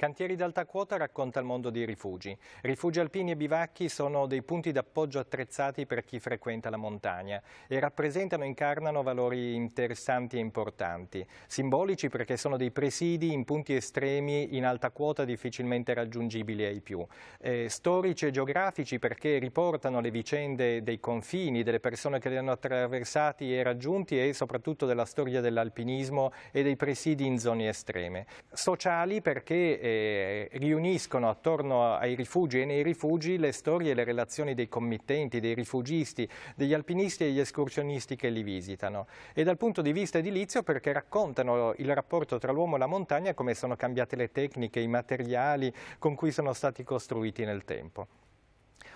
Cantieri d'alta quota racconta il mondo dei rifugi. Rifugi alpini e bivacchi sono dei punti d'appoggio attrezzati per chi frequenta la montagna e rappresentano e incarnano valori interessanti e importanti. Simbolici perché sono dei presidi in punti estremi in alta quota difficilmente raggiungibili ai più. Eh, storici e geografici perché riportano le vicende dei confini, delle persone che li hanno attraversati e raggiunti e soprattutto della storia dell'alpinismo e dei presidi in zone estreme. Sociali perché eh, eh, riuniscono attorno ai rifugi e nei rifugi le storie e le relazioni dei committenti, dei rifugisti, degli alpinisti e degli escursionisti che li visitano. E dal punto di vista edilizio perché raccontano il rapporto tra l'uomo e la montagna, come sono cambiate le tecniche, i materiali con cui sono stati costruiti nel tempo.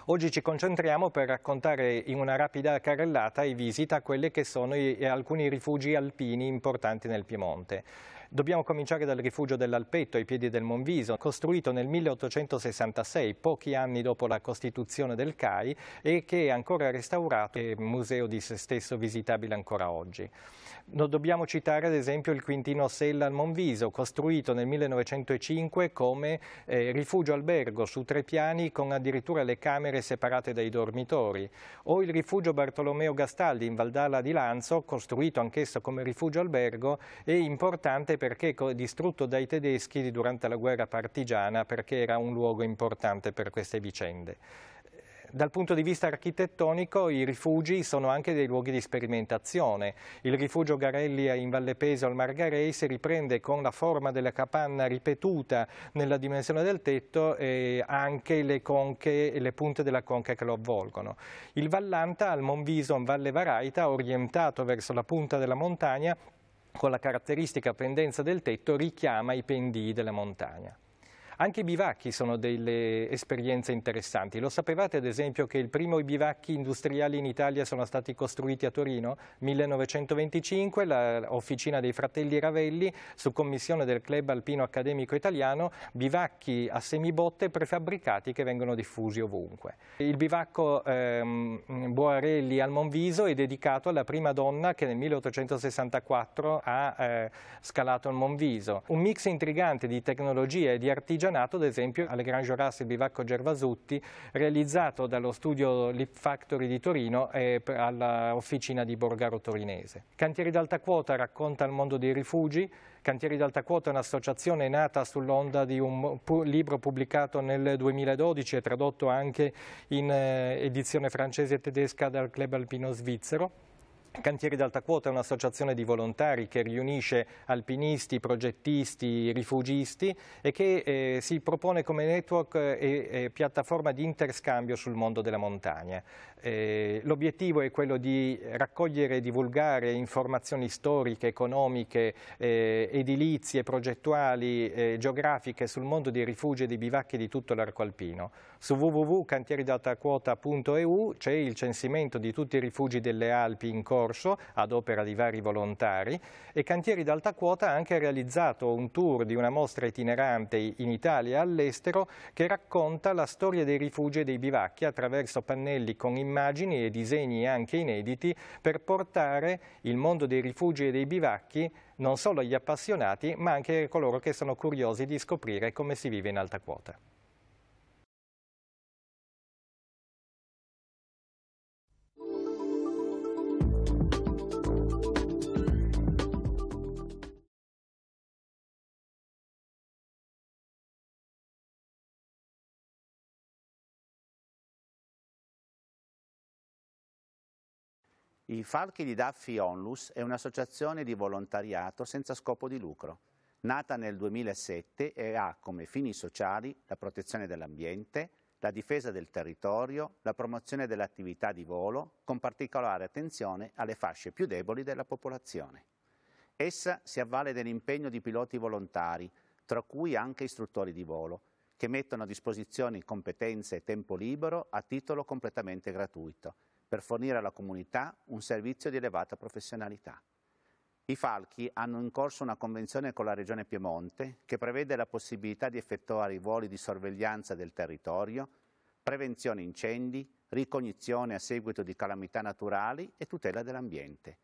Oggi ci concentriamo per raccontare in una rapida carrellata e visita a che sono i, alcuni rifugi alpini importanti nel Piemonte. Dobbiamo cominciare dal rifugio dell'Alpetto ai piedi del Monviso, costruito nel 1866, pochi anni dopo la costituzione del CAI, e che è ancora restaurato e museo di se stesso visitabile ancora oggi. Non dobbiamo citare ad esempio il Quintino Sella al Monviso, costruito nel 1905 come eh, rifugio albergo su tre piani con addirittura le camere separate dai dormitori, o il rifugio Bartolomeo Gastaldi in Valdala di Lanzo, costruito anch'esso come rifugio albergo e importante per perché distrutto dai tedeschi durante la guerra partigiana perché era un luogo importante per queste vicende. Dal punto di vista architettonico i rifugi sono anche dei luoghi di sperimentazione. Il rifugio Garelli in Valle Peso al Margarei si riprende con la forma della capanna ripetuta nella dimensione del tetto e anche le, conche, e le punte della conca che lo avvolgono. Il Vallanta al Monviso in Valle Varaita, orientato verso la punta della montagna, con la caratteristica pendenza del tetto richiama i pendii della montagna. Anche i bivacchi sono delle esperienze interessanti. Lo sapevate ad esempio che il primo i bivacchi industriali in Italia sono stati costruiti a Torino? 1925 l'officina dei fratelli Ravelli su commissione del club alpino accademico italiano bivacchi a semibotte prefabbricati che vengono diffusi ovunque. Il bivacco ehm, Boarelli al Monviso è dedicato alla prima donna che nel 1864 ha eh, scalato il Monviso. Un mix intrigante di tecnologie e di artigianato artigianato, ad esempio alle Gran Jorassi il bivacco Gervasutti, realizzato dallo studio Lip Factory di Torino e all'officina di Borgaro Torinese. Cantieri d'alta quota racconta il mondo dei rifugi, Cantieri d'Alta Quota è un'associazione nata sull'onda di un libro pubblicato nel 2012 e tradotto anche in eh, edizione francese e tedesca dal Club Alpino Svizzero. Cantieri d'Alta Quota è un'associazione di volontari che riunisce alpinisti, progettisti, rifugisti e che eh, si propone come network e, e, eh, piattaforma di interscambio sul mondo della montagna. Eh, l'obiettivo è quello di raccogliere e divulgare informazioni storiche, economiche, eh, edilizie, progettuali, eh, geografiche sul mondo dei rifugi e dei bivacchi di tutto l'arco alpino. Su www.cantieridatacquota.eu c'è il censimento di tutti i rifugi delle Alpi in corso ad opera di vari volontari e Cantieri d'Alta Quota ha anche realizzato un tour di una mostra itinerante in Italia e all'estero che racconta la storia dei rifugi e dei bivacchi attraverso pannelli con immagini immagini e disegni anche inediti per portare il mondo dei rifugi e dei bivacchi non solo agli appassionati ma anche a coloro che sono curiosi di scoprire come si vive in alta quota. I Falchi di Daffi Onlus è un'associazione di volontariato senza scopo di lucro, nata nel 2007 e ha come fini sociali la protezione dell'ambiente, la difesa del territorio, la promozione dell'attività di volo, con particolare attenzione alle fasce più deboli della popolazione. Essa si avvale dell'impegno di piloti volontari, tra cui anche istruttori di volo, che mettono a disposizione competenze e tempo libero a titolo completamente gratuito per fornire alla comunità un servizio di elevata professionalità. I Falchi hanno in corso una convenzione con la Regione Piemonte che prevede la possibilità di effettuare i voli di sorveglianza del territorio, prevenzione incendi, ricognizione a seguito di calamità naturali e tutela dell'ambiente.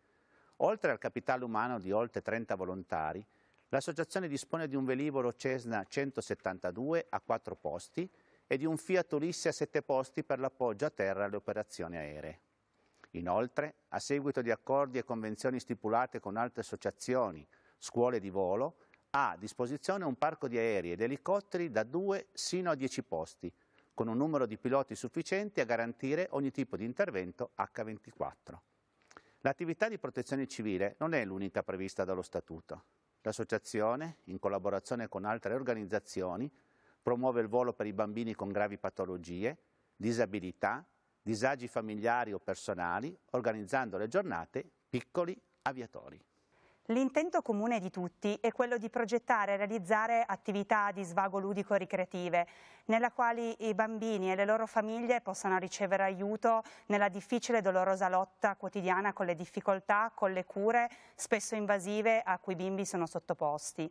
Oltre al capitale umano di oltre 30 volontari, l'associazione dispone di un velivolo Cessna 172 a quattro posti e di un Fiat Ulisse a sette posti per l'appoggio a terra alle operazioni aeree. Inoltre, a seguito di accordi e convenzioni stipulate con altre associazioni, scuole di volo, ha a disposizione un parco di aerei ed elicotteri da 2 sino a 10 posti, con un numero di piloti sufficienti a garantire ogni tipo di intervento H24. L'attività di protezione civile non è l'unica prevista dallo Statuto. L'Associazione, in collaborazione con altre organizzazioni, promuove il volo per i bambini con gravi patologie, disabilità, disagi familiari o personali, organizzando le giornate piccoli aviatori. L'intento comune di tutti è quello di progettare e realizzare attività di svago ludico ricreative, nella quali i bambini e le loro famiglie possano ricevere aiuto nella difficile e dolorosa lotta quotidiana con le difficoltà, con le cure spesso invasive a cui i bimbi sono sottoposti.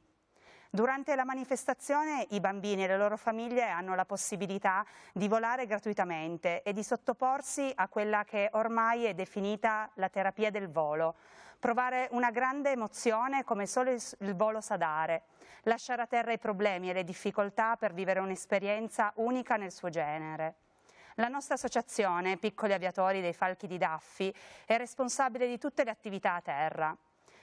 Durante la manifestazione i bambini e le loro famiglie hanno la possibilità di volare gratuitamente e di sottoporsi a quella che ormai è definita la terapia del volo, provare una grande emozione come solo il volo sa dare, lasciare a terra i problemi e le difficoltà per vivere un'esperienza unica nel suo genere. La nostra associazione, Piccoli Aviatori dei Falchi di Daffi, è responsabile di tutte le attività a terra.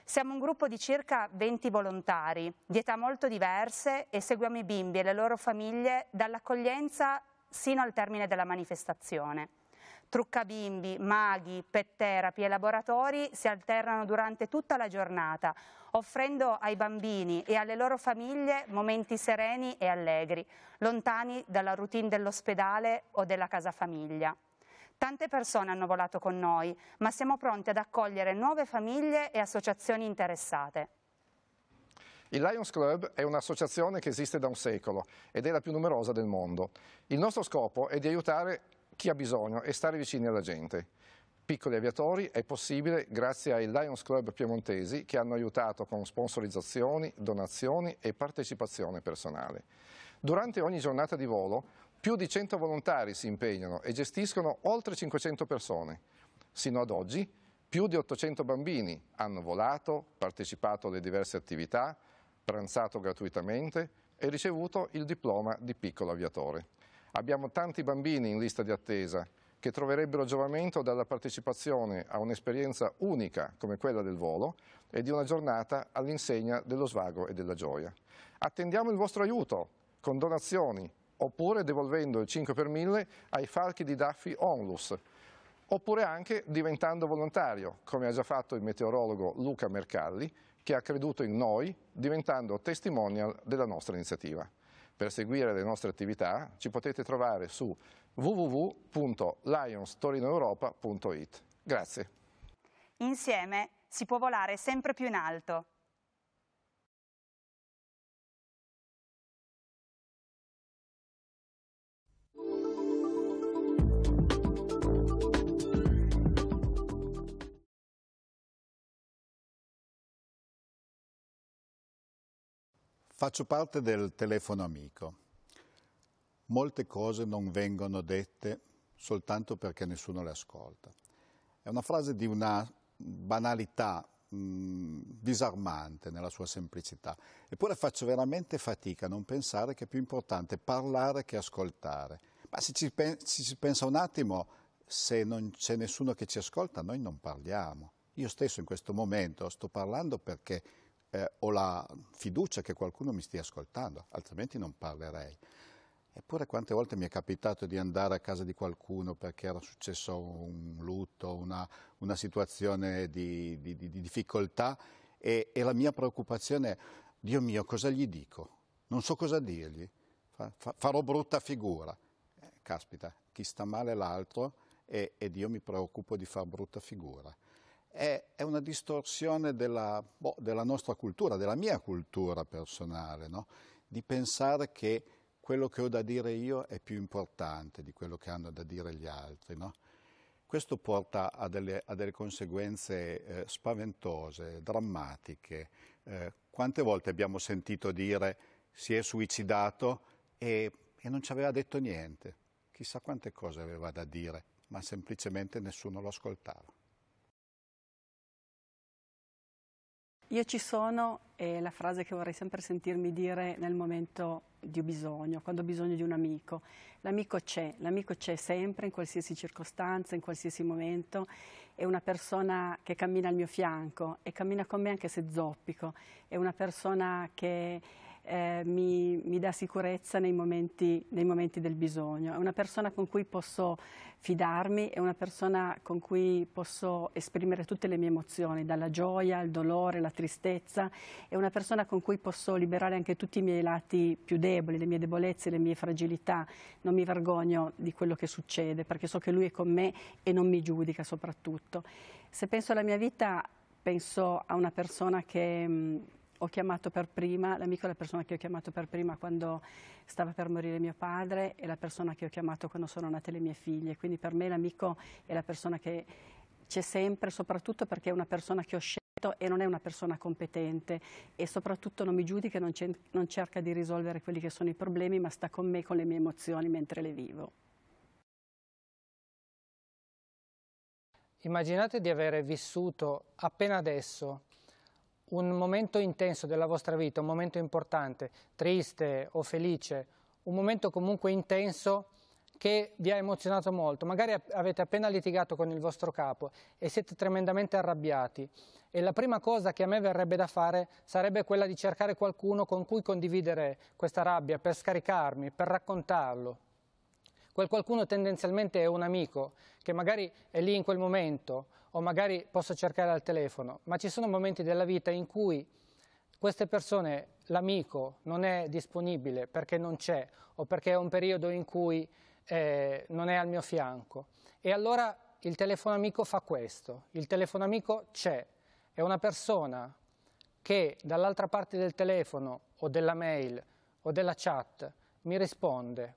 Siamo un gruppo di circa 20 volontari, di età molto diverse e seguiamo i bimbi e le loro famiglie dall'accoglienza sino al termine della manifestazione. Trucca bimbi, maghi, pet therapy e laboratori si alternano durante tutta la giornata, offrendo ai bambini e alle loro famiglie momenti sereni e allegri, lontani dalla routine dell'ospedale o della casa famiglia. Tante persone hanno volato con noi, ma siamo pronti ad accogliere nuove famiglie e associazioni interessate. Il Lions Club è un'associazione che esiste da un secolo ed è la più numerosa del mondo. Il nostro scopo è di aiutare chi ha bisogno e stare vicini alla gente. Piccoli Aviatori è possibile grazie ai Lions Club piemontesi che hanno aiutato con sponsorizzazioni, donazioni e partecipazione personale. Durante ogni giornata di volo più di 100 volontari si impegnano e gestiscono oltre 500 persone. Sino ad oggi più di 800 bambini hanno volato, partecipato alle diverse attività, pranzato gratuitamente e ricevuto il diploma di piccolo aviatore. Abbiamo tanti bambini in lista di attesa che troverebbero giovamento dalla partecipazione a un'esperienza unica come quella del volo e di una giornata all'insegna dello svago e della gioia. Attendiamo il vostro aiuto con donazioni, oppure devolvendo il 5 per 1000 ai falchi di Daffy Onlus, oppure anche diventando volontario, come ha già fatto il meteorologo Luca Mercalli, che ha creduto in noi diventando testimonial della nostra iniziativa. Per seguire le nostre attività ci potete trovare su www.lionstorinoeuropa.it. Grazie. Insieme si può volare sempre più in alto. Faccio parte del telefono amico. Molte cose non vengono dette soltanto perché nessuno le ascolta. È una frase di una banalità mh, mm, disarmante nella sua semplicità. Eppure faccio veramente fatica a non pensare che è più importante parlare che ascoltare. Ma se ci, pen- ci si pensa un attimo, se non c'è nessuno che ci ascolta, noi non parliamo. Io stesso in questo momento sto parlando perché eh, ho la fiducia che qualcuno mi stia ascoltando, altrimenti non parlerei. Eppure quante volte mi è capitato di andare a casa di qualcuno perché era successo un lutto, una, una situazione di, di, di difficoltà e, e, la mia preoccupazione è, Dio mio, cosa gli dico? Non so cosa dirgli, fa, fa, farò brutta figura. Eh, caspita, chi sta male l'altro ed io mi preoccupo di far brutta figura è, è una distorsione della, boh, della, nostra cultura, della mia cultura personale, no? di pensare che quello che ho da dire io è più importante di quello che hanno da dire gli altri. No? Questo porta a delle, a delle conseguenze eh, spaventose, drammatiche. Eh, quante volte abbiamo sentito dire si è suicidato e, e non ci aveva detto niente? Chissà quante cose aveva da dire, ma semplicemente nessuno lo ascoltava. Io ci sono è la frase che vorrei sempre sentirmi dire nel momento di bisogno, quando ho bisogno di un amico. L'amico c'è, l'amico c'è sempre, in qualsiasi circostanza, in qualsiasi momento. È una persona che cammina al mio fianco e cammina con me anche se zoppico. È una persona che eh, mi, mi, dà sicurezza nei momenti, nei momenti, del bisogno. È una persona con cui posso fidarmi, è una persona con cui posso esprimere tutte le mie emozioni, dalla gioia al dolore, alla tristezza. È una persona con cui posso liberare anche tutti i miei lati più deboli, le mie debolezze, le mie fragilità. Non mi vergogno di quello che succede perché so che lui è con me e non mi giudica soprattutto. Se penso alla mia vita penso a una persona che, ho chiamato per prima, l'amico è la persona che ho chiamato per prima quando stava per morire mio padre e la persona che ho chiamato quando sono nate le mie figlie, quindi per me l'amico è la persona che c'è sempre, soprattutto perché è una persona che ho scelto e non è una persona competente e soprattutto non mi giudica, non, non cerca di risolvere quelli che sono i problemi, ma sta con me, con le mie emozioni mentre le vivo. Immaginate di avere vissuto appena adesso un momento intenso della vostra vita, un momento importante, triste o felice, un momento comunque intenso che vi ha emozionato molto, magari avete appena litigato con il vostro capo e siete tremendamente arrabbiati e la prima cosa che a me verrebbe da fare sarebbe quella di cercare qualcuno con cui condividere questa rabbia per scaricarmi, per raccontarlo, Quel qualcuno tendenzialmente è un amico che magari è lì in quel momento o magari posso cercare al telefono, ma ci sono momenti della vita in cui queste persone, l'amico non è disponibile perché non c'è o perché è un periodo in cui eh, non è al mio fianco. E allora il telefono amico fa questo, il telefono amico c'è, è una persona che dall'altra parte del telefono o della mail o della chat mi risponde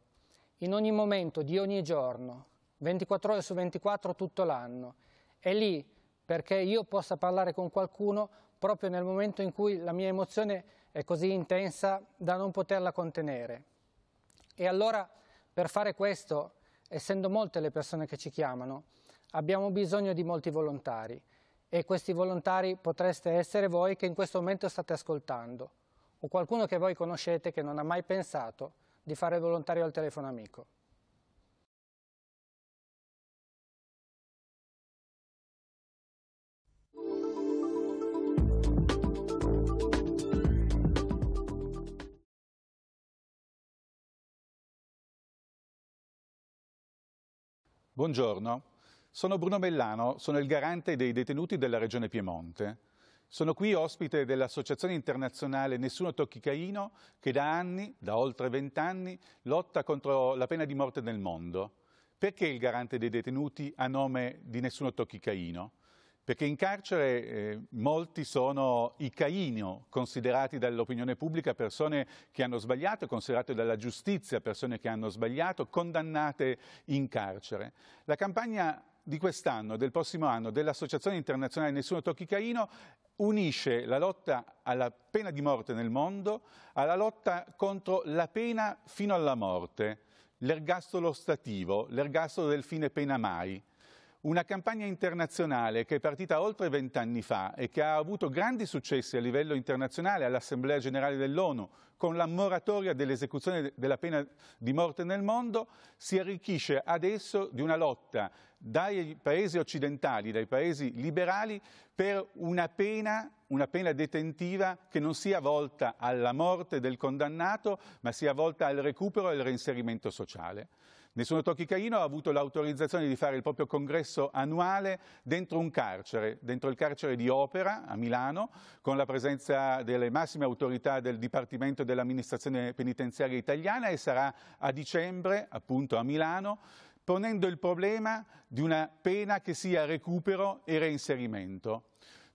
in ogni momento di ogni giorno, 24 ore su 24 tutto l'anno. È lì perché io possa parlare con qualcuno proprio nel momento in cui la mia emozione è così intensa da non poterla contenere. E allora per fare questo, essendo molte le persone che ci chiamano, abbiamo bisogno di molti volontari e questi volontari potreste essere voi che in questo momento state ascoltando o qualcuno che voi conoscete che non ha mai pensato di fare volontario al telefono amico. Buongiorno, sono Bruno Bellano, sono il garante dei detenuti della Regione Piemonte. Sono qui ospite dell'Associazione internazionale Nessuno Tocchi Caino, che da anni, da oltre vent'anni, lotta contro la pena di morte nel mondo. Perché il garante dei detenuti a nome di Nessuno Tocchi Caino? Perché in carcere eh, molti sono i Caino, considerati dall'opinione pubblica persone che hanno sbagliato, considerate dalla giustizia persone che hanno sbagliato, condannate in carcere. La campagna di quest'anno, del prossimo anno, dell'Associazione Internazionale Nessuno Tocchi Caino unisce la lotta alla pena di morte nel mondo alla lotta contro la pena fino alla morte, l'ergastolo stativo, l'ergastolo del fine pena mai. Una campagna internazionale che è partita oltre vent'anni fa e che ha avuto grandi successi a livello internazionale all'Assemblea Generale dell'ONU con la moratoria dell'esecuzione della pena di morte nel mondo, si arricchisce adesso di una lotta dai paesi occidentali, dai paesi liberali, per una pena una pena detentiva che non sia volta alla morte del condannato, ma sia volta al recupero e al reinserimento sociale. Nessuno Tocchi Caino ha avuto l'autorizzazione di fare il proprio congresso annuale dentro un carcere, dentro il carcere di Opera a Milano, con la presenza delle massime autorità del Dipartimento dell'Amministrazione Penitenziaria Italiana e sarà a dicembre, appunto a Milano, ponendo il problema di una pena che sia recupero e reinserimento.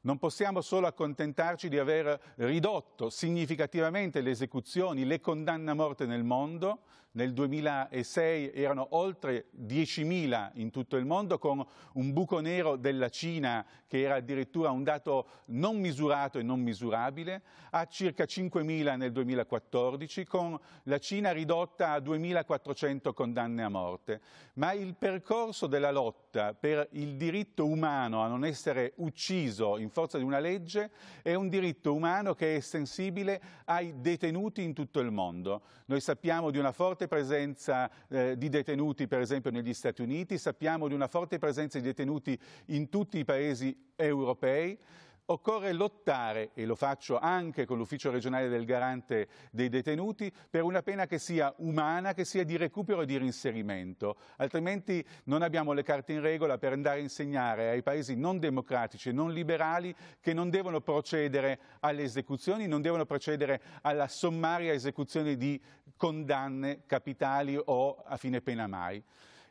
Non possiamo solo accontentarci di aver ridotto significativamente le esecuzioni, le condanne a morte nel mondo, nel 2006 erano oltre 10.000 in tutto il mondo, con un buco nero della Cina che era addirittura un dato non misurato e non misurabile, a circa 5.000 nel 2014, con la Cina ridotta a 2.400 condanne a morte. Ma il percorso della lotta per il diritto umano a non essere ucciso in forza di una legge è un diritto umano che è sensibile ai detenuti in tutto il mondo. Noi sappiamo di una forte forte presenza eh, di detenuti per esempio negli Stati Uniti, sappiamo di una forte presenza di detenuti in tutti i paesi europei. Occorre lottare, e lo faccio anche con l'ufficio regionale del garante dei detenuti, per una pena che sia umana, che sia di recupero e di reinserimento, altrimenti non abbiamo le carte in regola per andare a insegnare ai paesi non democratici e non liberali che non devono procedere alle esecuzioni, non devono procedere alla sommaria esecuzione di condanne capitali o a fine pena mai.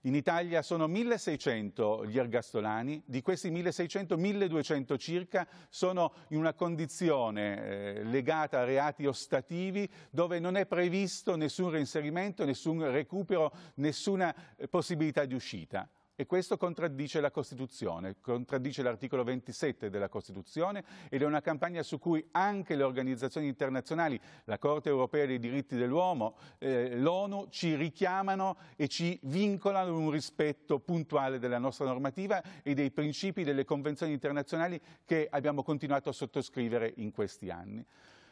In Italia sono 1600 gli ergastolani, di questi 1600, 1200 circa sono in una condizione eh, legata a reati ostativi dove non è previsto nessun reinserimento, nessun recupero, nessuna eh, possibilità di uscita e questo contraddice la Costituzione, contraddice l'articolo 27 della Costituzione ed è una campagna su cui anche le organizzazioni internazionali, la Corte europea dei diritti dell'uomo, eh, l'ONU ci richiamano e ci vincolano a un rispetto puntuale della nostra normativa e dei principi delle convenzioni internazionali che abbiamo continuato a sottoscrivere in questi anni.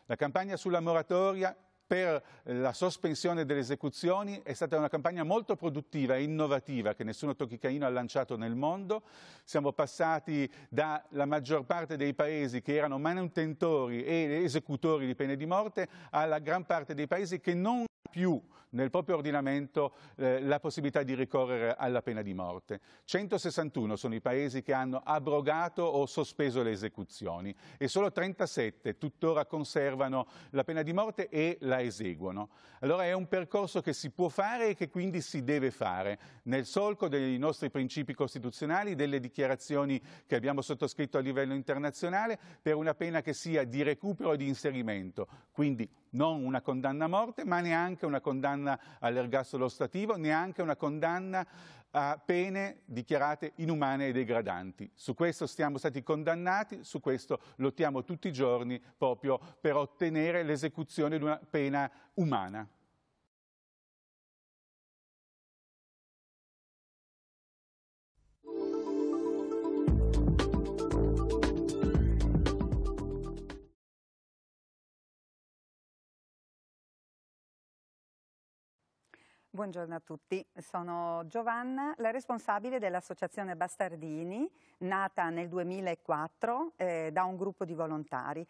La campagna sulla moratoria per la sospensione delle esecuzioni è stata una campagna molto produttiva e innovativa che nessuno tocchicaino ha lanciato nel mondo. Siamo passati dalla maggior parte dei paesi che erano manutentori e esecutori di pene di morte alla gran parte dei paesi che non più nel proprio ordinamento eh, la possibilità di ricorrere alla pena di morte. 161 sono i paesi che hanno abrogato o sospeso le esecuzioni e solo 37 tuttora conservano la pena di morte e la eseguono. Allora è un percorso che si può fare e che quindi si deve fare nel solco dei nostri principi costituzionali, delle dichiarazioni che abbiamo sottoscritto a livello internazionale per una pena che sia di recupero e di inserimento, quindi non una condanna a morte, ma neanche una condanna all'ergastolo ostativo, neanche una condanna a pene dichiarate inumane e degradanti. Su questo siamo stati condannati, su questo lottiamo tutti i giorni proprio per ottenere l'esecuzione di una pena umana. Buongiorno a tutti, sono Giovanna, la responsabile dell'associazione Bastardini, nata nel 2004 eh, da un gruppo di volontari.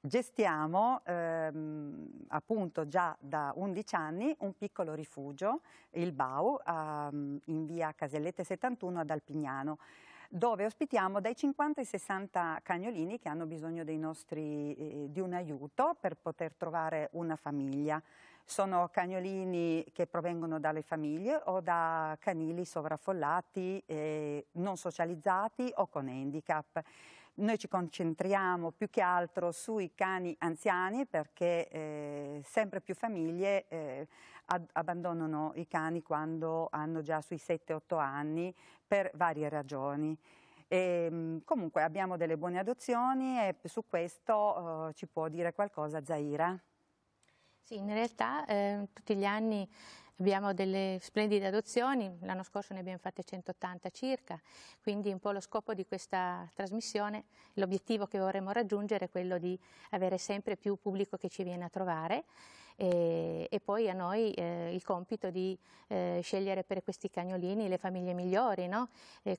Gestiamo ehm, appunto già da 11 anni un piccolo rifugio, il BAU, ehm, in via Casellette 71 ad Alpignano dove ospitiamo dai 50 ai 60 cagnolini che hanno bisogno nostri, eh, di un aiuto per poter trovare una famiglia. Sono cagnolini che provengono dalle famiglie o da canili sovraffollati, eh, non socializzati o con handicap. Noi ci concentriamo più che altro sui cani anziani perché eh, sempre più famiglie eh, abbandonano i cani quando hanno già sui 7-8 anni per varie ragioni. E, ehm, comunque abbiamo delle buone adozioni e su questo eh, ci può dire qualcosa Zaira. Sì, in realtà ehm, tutti gli anni Abbiamo delle splendide adozioni, l'anno scorso ne abbiamo fatte 180 circa, quindi un po' lo scopo di questa trasmissione, l'obiettivo che vorremmo raggiungere è quello di avere sempre più pubblico che ci viene a trovare e, e poi a noi eh, il compito di eh, scegliere per questi cagnolini le famiglie migliori, no?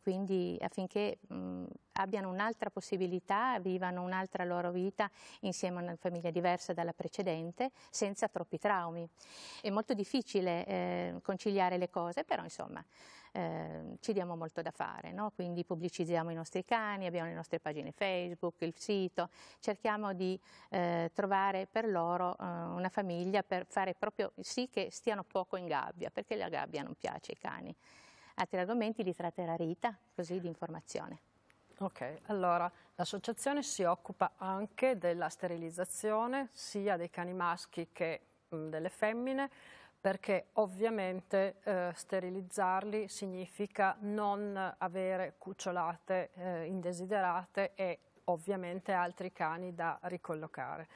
quindi affinché mh, abbiano un'altra possibilità, vivano un'altra loro vita insieme a una famiglia diversa dalla precedente, senza troppi traumi. È molto difficile eh, conciliare le cose, però insomma Ehm, ci diamo molto da fare, no? quindi pubblicizziamo i nostri cani, abbiamo le nostre pagine Facebook, il sito, cerchiamo di eh, trovare per loro eh, una famiglia per fare proprio sì che stiano poco in gabbia, perché la gabbia non piace ai cani. Altri argomenti li tratterà Rita, così di informazione. Ok, allora l'associazione si occupa anche della sterilizzazione sia dei cani maschi che mh, delle femmine, perché ovviamente eh, sterilizzarli significa non avere cucciolate eh, indesiderate e ovviamente altri cani da ricollocare.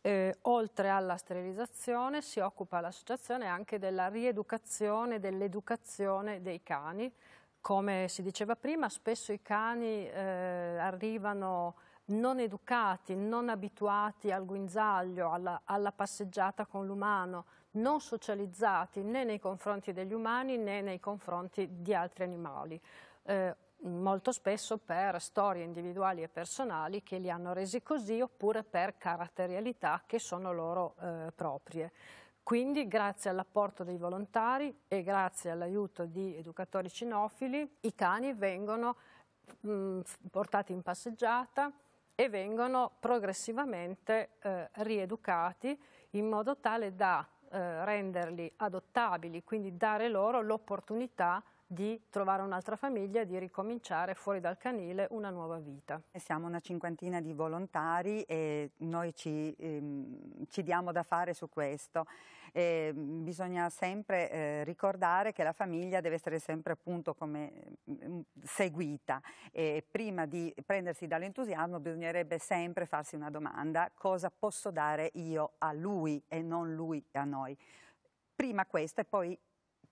Eh, oltre alla sterilizzazione si occupa l'associazione anche della rieducazione, dell'educazione dei cani. Come si diceva prima, spesso i cani eh, arrivano non educati, non abituati al guinzaglio, alla, alla passeggiata con l'umano, non socializzati né nei confronti degli umani né nei confronti di altri animali. Eh, molto spesso per storie individuali e personali che li hanno resi così oppure per caratterialità che sono loro eh, proprie. Quindi grazie all'apporto dei volontari e grazie all'aiuto di educatori cinofili i cani vengono mh, mm, portati in passeggiata e vengono progressivamente eh, rieducati in modo tale da eh, renderli adottabili, quindi dare loro l'opportunità di trovare un'altra famiglia e di ricominciare fuori dal canile una nuova vita. Siamo una cinquantina di volontari e noi ci, ehm, ci diamo da fare su questo. E bisogna sempre eh, ricordare che la famiglia deve essere sempre appunto come mm, seguita e prima di prendersi dall'entusiasmo bisognerebbe sempre farsi una domanda cosa posso dare io a lui e non lui a noi. Prima questo e poi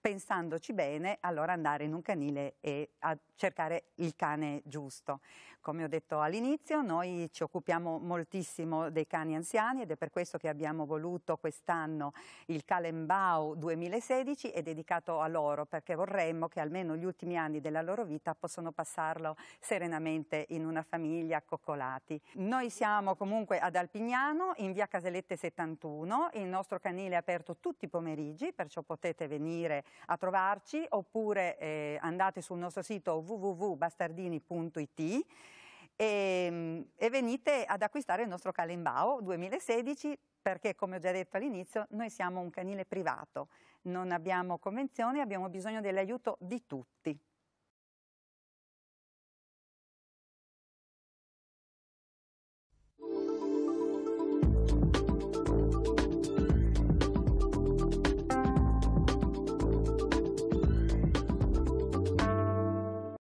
pensandoci bene, allora andare in un canile e cercare il cane giusto. Come ho detto all'inizio, noi ci occupiamo moltissimo dei cani anziani ed è per questo che abbiamo voluto quest'anno il Calembau 2016 è dedicato a loro perché vorremmo che almeno gli ultimi anni della loro vita possano passarlo serenamente in una famiglia coccolati. Noi siamo comunque ad Alpignano in via Caselette 71, il nostro canile è aperto tutti i pomeriggi, perciò potete venire a trovarci oppure eh, andate sul nostro sito www.bastardini.it e, ehm, e, venite ad acquistare il nostro Calembao 2016 perché come ho già detto all'inizio noi siamo un canile privato, non abbiamo convenzioni, abbiamo bisogno dell'aiuto di tutti.